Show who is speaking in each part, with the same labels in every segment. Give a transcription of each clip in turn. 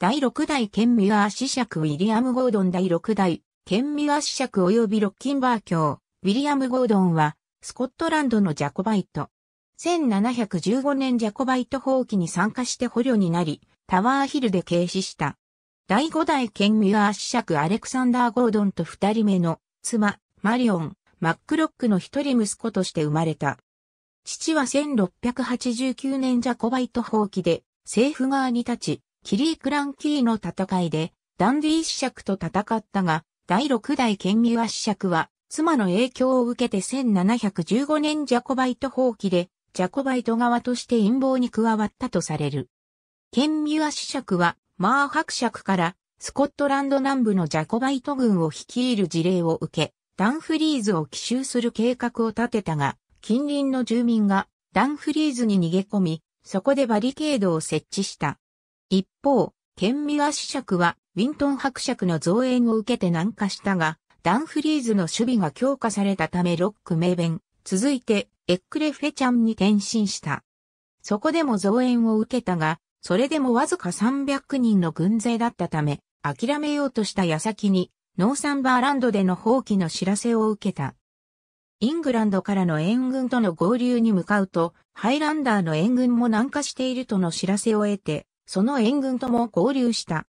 Speaker 1: 第6代ケンミュアー子爵ウィリアム・ゴードン第6代ケンミュアー子爵及びロッキンバー教ウィリアム・ゴードンはスコットランドのジャコバイト。1715年ジャコバイト放棄に参加して捕虜になり、タワーヒルで軽視した。第5代ケンミュアー子爵アレクサンダー・ゴードンと二人目の妻、マリオン、マックロックの一人息子として生まれた。父は1689年ジャコバイト放棄で政府側に立ち、キリー・クランキーの戦いで、ダンディー子爵と戦ったが、第6代ケンミワ子爵は、妻の影響を受けて1715年ジャコバイト放棄で、ジャコバイト側として陰謀に加わったとされる。ケンミワ子爵は、マー伯爵から、スコットランド南部のジャコバイト軍を率いる事例を受け、ダンフリーズを奇襲する計画を立てたが、近隣の住民がダンフリーズに逃げ込み、そこでバリケードを設置した。一方、ケンミュア子爵はウィントン伯爵の増援を受けて南下したが、ダンフリーズの守備が強化されたためロック名弁、続いてエックレフェチャンに転身した。そこでも増援を受けたが、それでもわずか300人の軍勢だったため、諦めようとした矢先に、ノーサンバーランドでの放棄の知らせを受けた。イングランドからの援軍との合流に向かうと、ハイランダーの援軍も南下しているとの知らせを得て、その援軍とも合流した。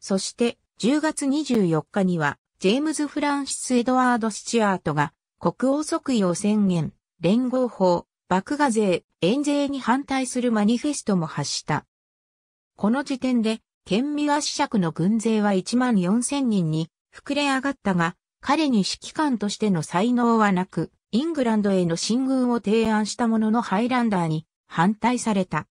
Speaker 1: そして、10月24日には、ジェームズ・フランシス・エドワード・スチュアートが、国王即位を宣言、連合法、爆画税、援税に反対するマニフェストも発した。この時点で、ケンミワ子爵の軍勢は1万4000人に膨れ上がったが、彼に指揮官としての才能はなく、イングランドへの進軍を提案したもののハイランダーに反対された。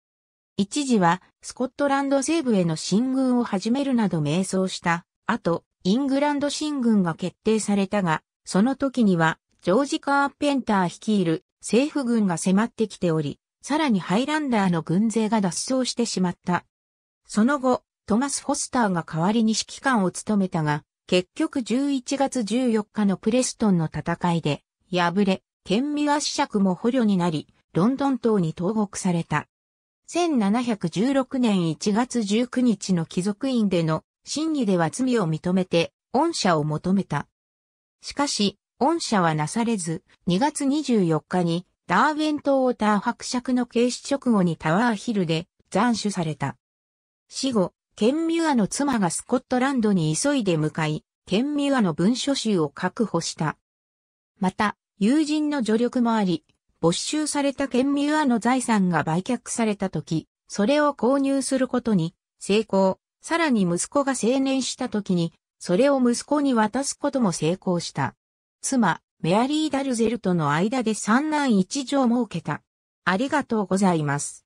Speaker 1: 一時はスコットランド西部への進軍を始めるなど迷走した後、イングランド進軍が決定されたが、その時にはジョージ・カーペンター率いる政府軍が迫ってきており、さらにハイランダーの軍勢が脱走してしまった。その後、トマス・フォスターが代わりに指揮官を務めたが、結局11月14日のプレストンの戦いで、敗れ、県民圧縮も捕虜になり、ロンドン島に投獄された。1716年1月19日の貴族院での審議では罪を認めて、恩赦を求めた。しかし、恩赦はなされず、2月24日に、ダーウェンォオター伯爵の警視直後にタワーヒルで斬首された。死後、ケンミュアの妻がスコットランドに急いで向かい、ケンミュアの文書集を確保した。また、友人の助力もあり、没収された県ンミュアの財産が売却された時、それを購入することに成功。さらに息子が成年した時に、それを息子に渡すことも成功した。妻、メアリー・ダルゼルとの間で三男一女を設けた。ありがとうございます。